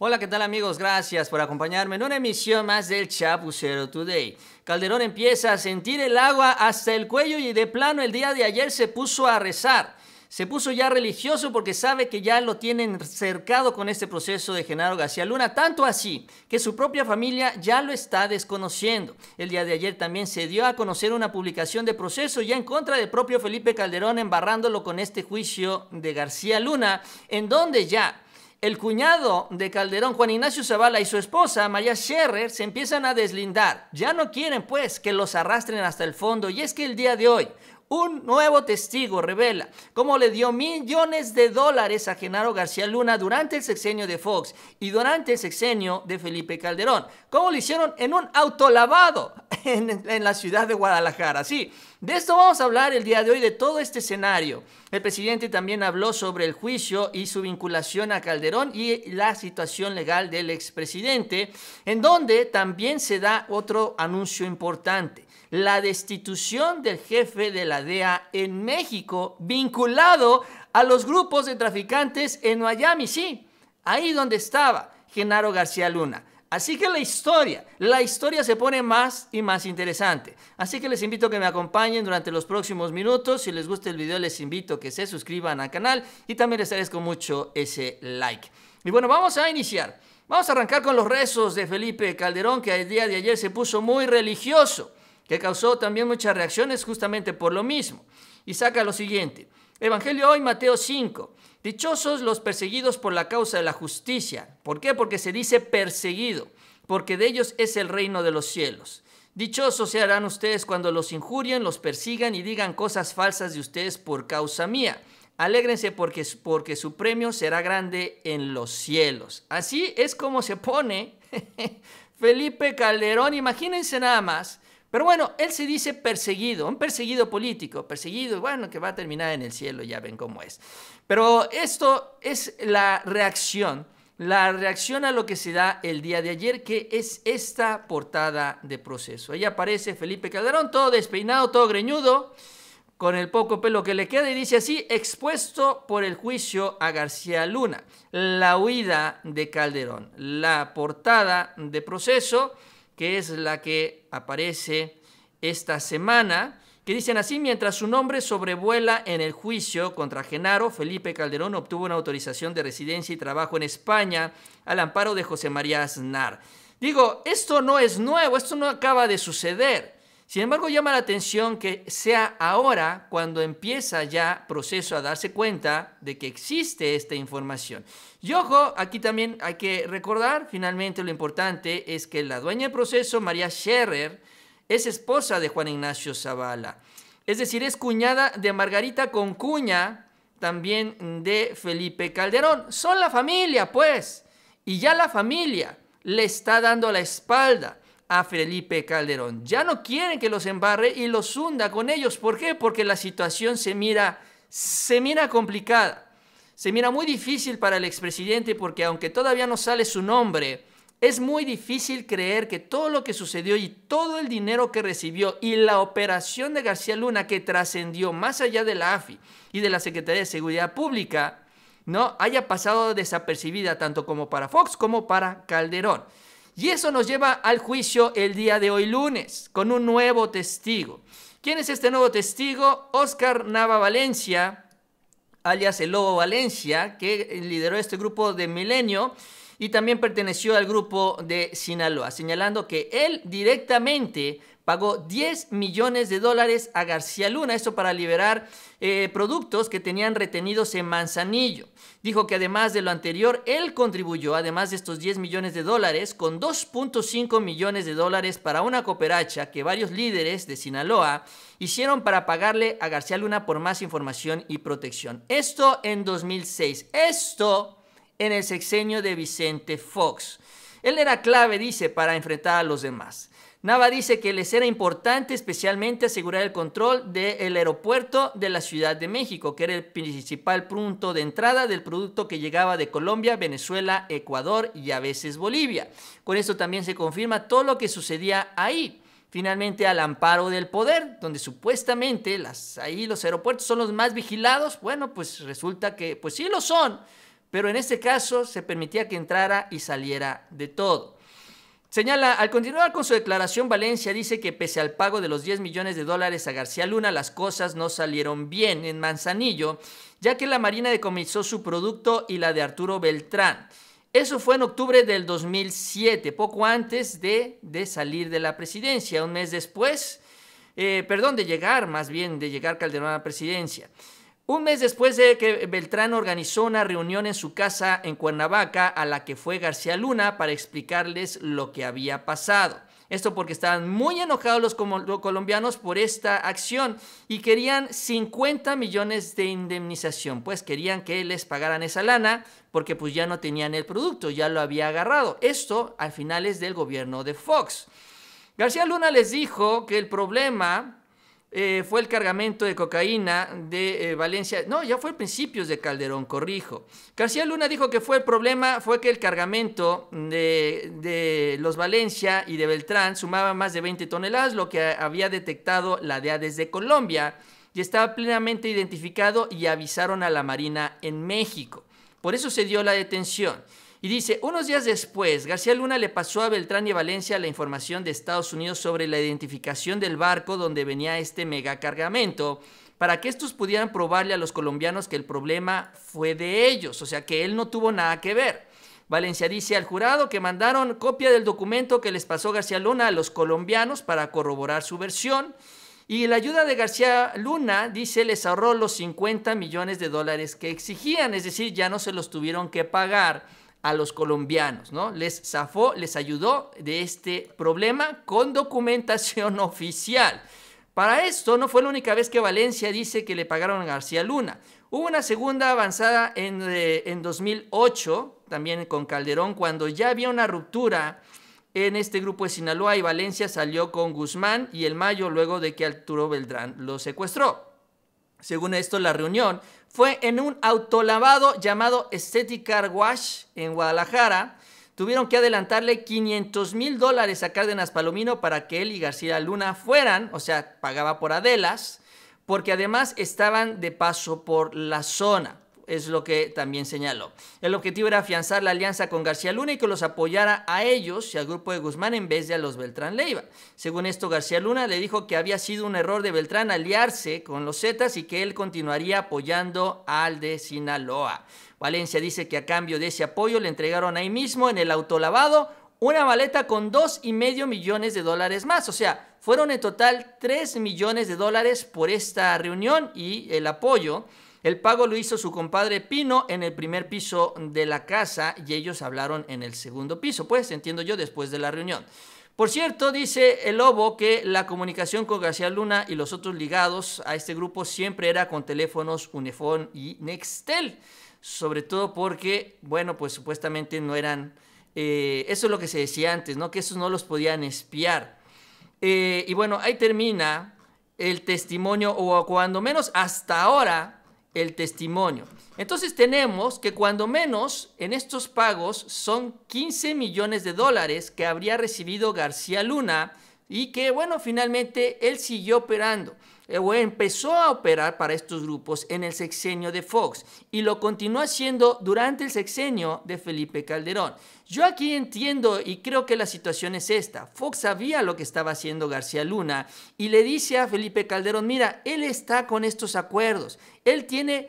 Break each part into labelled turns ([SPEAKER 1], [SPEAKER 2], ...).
[SPEAKER 1] Hola, ¿qué tal amigos? Gracias por acompañarme en una emisión más del Chapucero Today. Calderón empieza a sentir el agua hasta el cuello y de plano el día de ayer se puso a rezar. Se puso ya religioso porque sabe que ya lo tienen cercado con este proceso de Genaro García Luna, tanto así que su propia familia ya lo está desconociendo. El día de ayer también se dio a conocer una publicación de proceso ya en contra del propio Felipe Calderón embarrándolo con este juicio de García Luna, en donde ya el cuñado de Calderón, Juan Ignacio Zavala, y su esposa, María Scherrer, se empiezan a deslindar. Ya no quieren, pues, que los arrastren hasta el fondo. Y es que el día de hoy, un nuevo testigo revela cómo le dio millones de dólares a Genaro García Luna durante el sexenio de Fox y durante el sexenio de Felipe Calderón. ¿Cómo lo hicieron? En un autolavado en, en la ciudad de Guadalajara. Sí, de esto vamos a hablar el día de hoy, de todo este escenario. El presidente también habló sobre el juicio y su vinculación a Calderón y la situación legal del expresidente, en donde también se da otro anuncio importante, la destitución del jefe de la DEA en México, vinculado a los grupos de traficantes en Miami, sí, ahí donde estaba Genaro García Luna. Así que la historia, la historia se pone más y más interesante. Así que les invito a que me acompañen durante los próximos minutos. Si les gusta el video, les invito a que se suscriban al canal y también les agradezco mucho ese like. Y bueno, vamos a iniciar. Vamos a arrancar con los rezos de Felipe Calderón, que el día de ayer se puso muy religioso, que causó también muchas reacciones justamente por lo mismo. Y saca lo siguiente. Evangelio hoy, Mateo 5. Dichosos los perseguidos por la causa de la justicia. ¿Por qué? Porque se dice perseguido, porque de ellos es el reino de los cielos. Dichosos se harán ustedes cuando los injurien, los persigan y digan cosas falsas de ustedes por causa mía. Alégrense porque, porque su premio será grande en los cielos. Así es como se pone Felipe Calderón. Imagínense nada más pero bueno, él se dice perseguido, un perseguido político, perseguido, bueno, que va a terminar en el cielo, ya ven cómo es. Pero esto es la reacción, la reacción a lo que se da el día de ayer, que es esta portada de proceso. Ahí aparece Felipe Calderón, todo despeinado, todo greñudo, con el poco pelo que le queda, y dice así, expuesto por el juicio a García Luna, la huida de Calderón, la portada de proceso que es la que aparece esta semana, que dicen así, mientras su nombre sobrevuela en el juicio contra Genaro, Felipe Calderón obtuvo una autorización de residencia y trabajo en España al amparo de José María Aznar. Digo, esto no es nuevo, esto no acaba de suceder. Sin embargo, llama la atención que sea ahora cuando empieza ya proceso a darse cuenta de que existe esta información. Y ojo, aquí también hay que recordar, finalmente lo importante es que la dueña del proceso, María Scherrer, es esposa de Juan Ignacio Zavala. Es decir, es cuñada de Margarita Concuña, también de Felipe Calderón. Son la familia, pues. Y ya la familia le está dando la espalda a Felipe Calderón. Ya no quieren que los embarre y los hunda con ellos. ¿Por qué? Porque la situación se mira, se mira complicada. Se mira muy difícil para el expresidente porque aunque todavía no sale su nombre, es muy difícil creer que todo lo que sucedió y todo el dinero que recibió y la operación de García Luna que trascendió más allá de la AFI y de la Secretaría de Seguridad Pública, no haya pasado desapercibida tanto como para Fox como para Calderón. Y eso nos lleva al juicio el día de hoy lunes, con un nuevo testigo. ¿Quién es este nuevo testigo? Oscar Nava Valencia, alias el Lobo Valencia, que lideró este grupo de Milenio y también perteneció al grupo de Sinaloa, señalando que él directamente pagó 10 millones de dólares a García Luna, esto para liberar eh, productos que tenían retenidos en Manzanillo. Dijo que además de lo anterior, él contribuyó, además de estos 10 millones de dólares, con 2.5 millones de dólares para una cooperacha que varios líderes de Sinaloa hicieron para pagarle a García Luna por más información y protección. Esto en 2006. Esto en el sexenio de Vicente Fox. Él era clave, dice, para enfrentar a los demás. Nava dice que les era importante especialmente asegurar el control del aeropuerto de la Ciudad de México, que era el principal punto de entrada del producto que llegaba de Colombia, Venezuela, Ecuador y a veces Bolivia. Con esto también se confirma todo lo que sucedía ahí. Finalmente al amparo del poder, donde supuestamente las, ahí los aeropuertos son los más vigilados, bueno, pues resulta que pues sí lo son, pero en este caso se permitía que entrara y saliera de todo. Señala, al continuar con su declaración, Valencia dice que pese al pago de los 10 millones de dólares a García Luna, las cosas no salieron bien en Manzanillo, ya que la Marina decomisó su producto y la de Arturo Beltrán. Eso fue en octubre del 2007, poco antes de, salir de la presidencia, un mes después, eh, perdón, de llegar, más bien de llegar Calderón a la presidencia. Un mes después de que Beltrán organizó una reunión en su casa en Cuernavaca a la que fue García Luna para explicarles lo que había pasado. Esto porque estaban muy enojados los colombianos por esta acción y querían 50 millones de indemnización, pues querían que les pagaran esa lana porque pues ya no tenían el producto, ya lo había agarrado. Esto al final es del gobierno de Fox. García Luna les dijo que el problema eh, fue el cargamento de cocaína de eh, Valencia. No, ya fue a principios de Calderón, corrijo. García Luna dijo que fue el problema, fue que el cargamento de, de, los Valencia y de Beltrán sumaba más de 20 toneladas, lo que había detectado la DEA desde Colombia y estaba plenamente identificado y avisaron a la Marina en México. Por eso se dio la detención. Y dice, unos días después, García Luna le pasó a Beltrán y Valencia la información de Estados Unidos sobre la identificación del barco donde venía este megacargamento, para que estos pudieran probarle a los colombianos que el problema fue de ellos, o sea que él no tuvo nada que ver. Valencia dice al jurado que mandaron copia del documento que les pasó García Luna a los colombianos para corroborar su versión. Y la ayuda de García Luna, dice, les ahorró los 50 millones de dólares que exigían, es decir, ya no se los tuvieron que pagar a los colombianos, ¿no? Les zafó, les ayudó de este problema con documentación oficial. Para esto no fue la única vez que Valencia dice que le pagaron a García Luna. Hubo una segunda avanzada en, 2008, eh, también con Calderón, cuando ya había una ruptura en este grupo de Sinaloa y Valencia salió con Guzmán y el Mayo luego de que Arturo Beltrán lo secuestró. Según esto, la reunión fue en un autolavado llamado Aesthetic Car Wash en Guadalajara. Tuvieron que adelantarle 500 mil dólares a Cárdenas Palomino para que él y García Luna fueran, o sea, pagaba por Adelas, porque además estaban de paso por la zona es lo que también señaló. El objetivo era afianzar la alianza con García Luna y que los apoyara a ellos y al grupo de Guzmán en vez de a los Beltrán Leiva. Según esto, García Luna le dijo que había sido un error de Beltrán aliarse con los Zetas y que él continuaría apoyando al de Sinaloa. Valencia dice que a cambio de ese apoyo le entregaron ahí mismo en el autolavado una maleta con dos y medio millones de dólares más. O sea, fueron en total tres millones de dólares por esta reunión y el apoyo el pago lo hizo su compadre Pino en el primer piso de la casa y ellos hablaron en el segundo piso, pues entiendo yo después de la reunión. Por cierto, dice el Lobo que la comunicación con García Luna y los otros ligados a este grupo siempre era con teléfonos Unifón y Nextel, sobre todo porque, bueno, pues supuestamente no eran, eh, eso es lo que se decía antes, ¿no? Que esos no los podían espiar. Eh, y bueno, ahí termina el testimonio, o cuando menos hasta ahora, el testimonio. Entonces tenemos que cuando menos en estos pagos son 15 millones de dólares que habría recibido García Luna y que bueno, finalmente él siguió operando. Eh, empezó a operar para estos grupos en el sexenio de Fox y lo continuó haciendo durante el sexenio de Felipe Calderón. Yo aquí entiendo y creo que la situación es esta. Fox sabía lo que estaba haciendo García Luna y le dice a Felipe Calderón, mira, él está con estos acuerdos, él tiene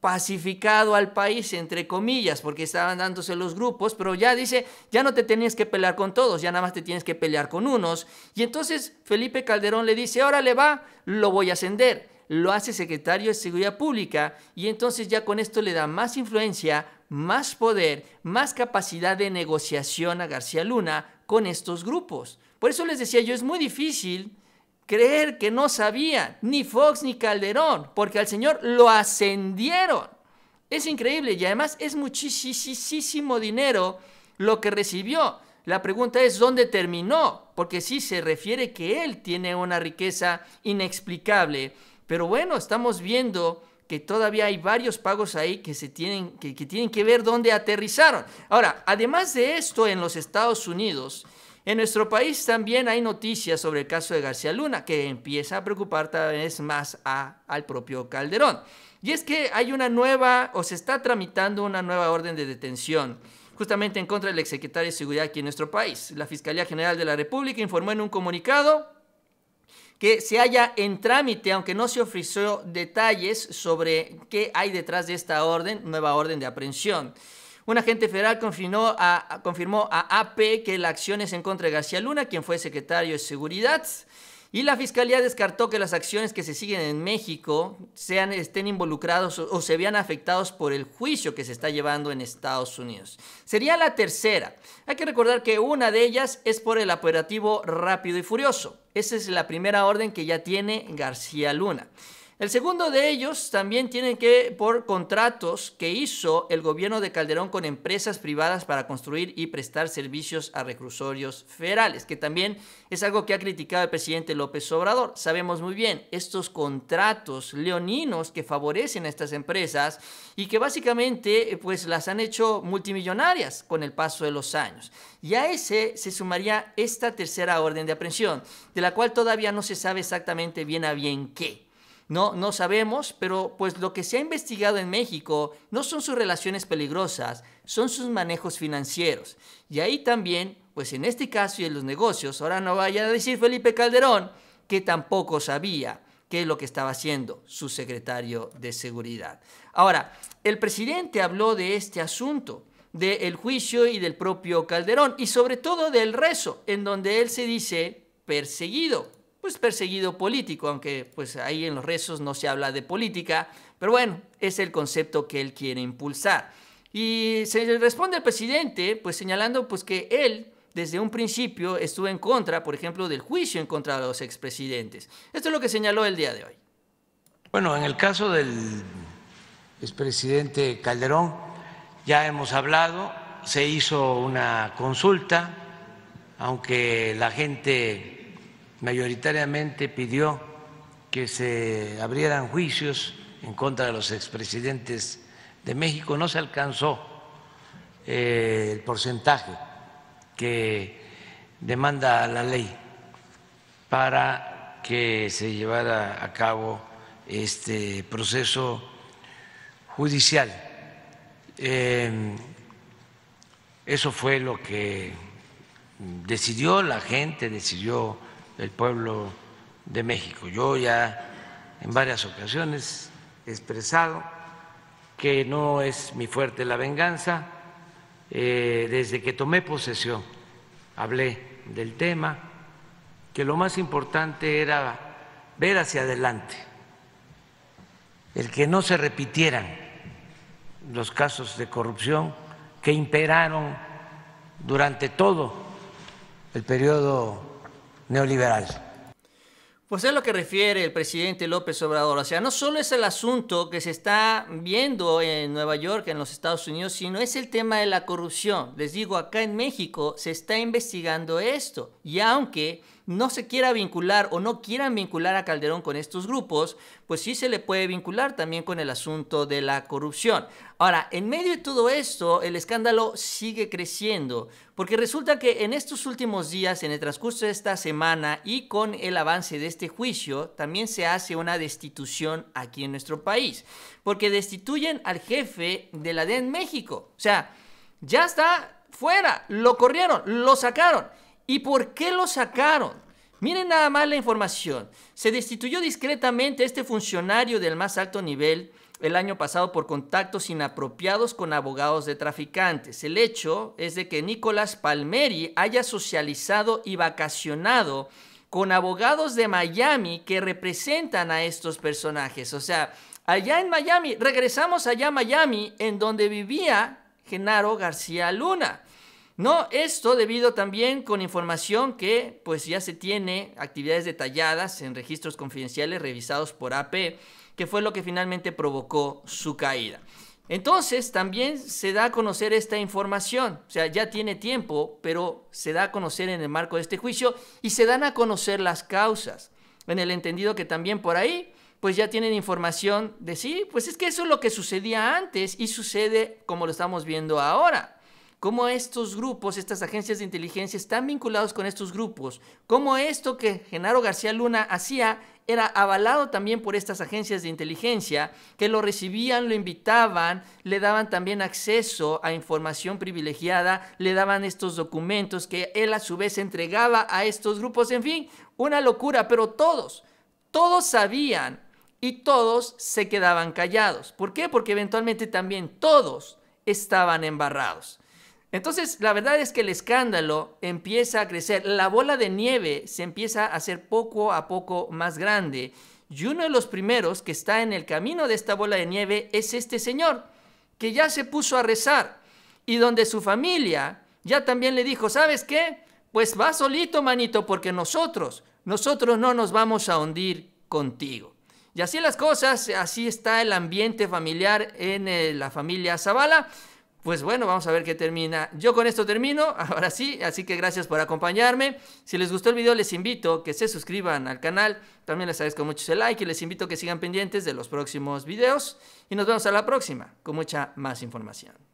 [SPEAKER 1] pacificado al país, entre comillas, porque estaban dándose los grupos, pero ya dice, ya no te tenías que pelear con todos, ya nada más te tienes que pelear con unos. Y entonces Felipe Calderón le dice, ahora le va, lo voy a ascender. Lo hace secretario de Seguridad Pública y entonces ya con esto le da más influencia, más poder, más capacidad de negociación a García Luna con estos grupos. Por eso les decía yo, es muy difícil creer que no sabían, ni Fox ni Calderón, porque al Señor lo ascendieron. Es increíble y además es muchísimo dinero lo que recibió. La pregunta es dónde terminó, porque sí se refiere que él tiene una riqueza inexplicable. Pero bueno, estamos viendo que todavía hay varios pagos ahí que, se tienen, que, que tienen que ver dónde aterrizaron. Ahora, además de esto, en los Estados Unidos, en nuestro país también hay noticias sobre el caso de García Luna, que empieza a preocupar cada vez más al propio Calderón. Y es que hay una nueva, o se está tramitando una nueva orden de detención justamente en contra del exsecretario de Seguridad aquí en nuestro país. La Fiscalía General de la República informó en un comunicado que se haya en trámite, aunque no se ofreció detalles sobre qué hay detrás de esta orden, nueva orden de aprehensión. Un agente federal confirmó a, AP que la acción es en contra de García Luna, quien fue secretario de Seguridad. Y la fiscalía descartó que las acciones que se siguen en México estén involucrados o, se vean afectados por el juicio que se está llevando en Estados Unidos. Sería la tercera. Hay que recordar que una de ellas es por el operativo rápido y furioso. Esa es la primera orden que ya tiene García Luna. El segundo de ellos también tiene que por contratos que hizo el gobierno de Calderón con empresas privadas para construir y prestar servicios a reclusorios federales, que también es algo que ha criticado el presidente López Obrador. Sabemos muy bien estos contratos leoninos que favorecen a estas empresas y que básicamente eh, pues las han hecho multimillonarias con el paso de los años. Y a ese se sumaría esta tercera orden de aprehensión, de la cual todavía no se sabe exactamente bien a bien qué. No, no sabemos, pero pues lo que se ha investigado en México no son sus relaciones peligrosas, son sus manejos financieros. Y ahí también, pues en este caso y en los negocios, ahora no vaya a decir Felipe Calderón que tampoco sabía qué es lo que estaba haciendo su secretario de seguridad. Ahora, el presidente habló de este asunto, del juicio y del propio Calderón, y sobre todo del rezo, en donde él se dice perseguido es pues, perseguido político, aunque pues, ahí en los rezos no se habla de política, pero bueno, es el concepto que él quiere impulsar. Y se responde al presidente pues, señalando pues, que él desde un principio estuvo en contra, por ejemplo, del juicio en contra de los expresidentes. Esto es lo que señaló el día de hoy.
[SPEAKER 2] Bueno, en el caso del expresidente Calderón, ya hemos hablado, se hizo una consulta, aunque la gente mayoritariamente pidió que se abrieran juicios en contra de los expresidentes de México. No se alcanzó eh, el porcentaje que demanda la ley para que se llevara a cabo este proceso judicial. Em, eso fue lo que decidió la gente, decidió del pueblo de México. Yo ya en varias ocasiones he expresado que no es mi fuerte la venganza. Eh, desde que tomé posesión hablé del tema, que lo más importante era ver hacia adelante, el que no se repitieran los casos de corrupción que imperaron durante todo el periodo neoliberal.
[SPEAKER 1] Pues es lo que refiere el presidente López Obrador. O sea, no solo es el asunto que se está viendo en Nueva York, en los Estados Unidos, sino es el tema de la corrupción. Les digo, acá en México se está investigando esto. Y aunque no se quiera vincular o no quieran vincular a Calderón con estos grupos, pues sí se le puede vincular también con el asunto de la corrupción. Ahora, en medio de todo esto, el escándalo sigue creciendo, porque resulta que en estos últimos días, en el transcurso de esta semana y con el avance de este juicio, también se hace una destitución aquí en nuestro país, porque destituyen al jefe de la DEN México. O sea, ya está fuera, lo corrieron, lo sacaron. ¿Y por qué lo sacaron? Miren nada más la información. Se destituyó discretamente este funcionario del más alto nivel el año pasado por contactos inapropiados con abogados de traficantes. El hecho es de que Nicolás Palmeri haya socializado y vacacionado con abogados de Miami que representan a estos personajes. O sea, allá en Miami, regresamos allá a Miami, en donde vivía Genaro García Luna. No, esto debido también con información que pues ya se tiene, actividades detalladas en registros confidenciales revisados por AP, que fue lo que finalmente provocó su caída. Entonces también se da a conocer esta información, o sea, ya tiene tiempo, pero se da a conocer en el marco de este juicio y se dan a conocer las causas, en el entendido que también por ahí pues ya tienen información de sí, pues es que eso es lo que sucedía antes y sucede como lo estamos viendo ahora cómo estos grupos, estas agencias de inteligencia están vinculados con estos grupos, cómo esto que Genaro García Luna hacía era avalado también por estas agencias de inteligencia que lo recibían, lo invitaban, le daban también acceso a información privilegiada, le daban estos documentos que él a su vez entregaba a estos grupos, en fin, una locura, pero todos, todos sabían y todos se quedaban callados. ¿Por qué? Porque eventualmente también todos estaban embarrados. Entonces, la verdad es que el escándalo empieza a crecer, la bola de nieve se empieza a hacer poco a poco más grande. Y uno de los primeros que está en el camino de esta bola de nieve es este señor, que ya se puso a rezar y donde su familia ya también le dijo, ¿sabes qué? Pues va solito, manito, porque nosotros, nosotros no nos vamos a hundir contigo. Y así las cosas, así está el ambiente familiar en eh, la familia Zavala pues bueno, vamos a ver qué termina. Yo con esto termino, ahora sí, así que gracias por acompañarme. Si les gustó el video, les invito que se suscriban al canal. También les agradezco mucho ese like y les invito a que sigan pendientes de los próximos videos. Y nos vemos a la próxima con mucha más información.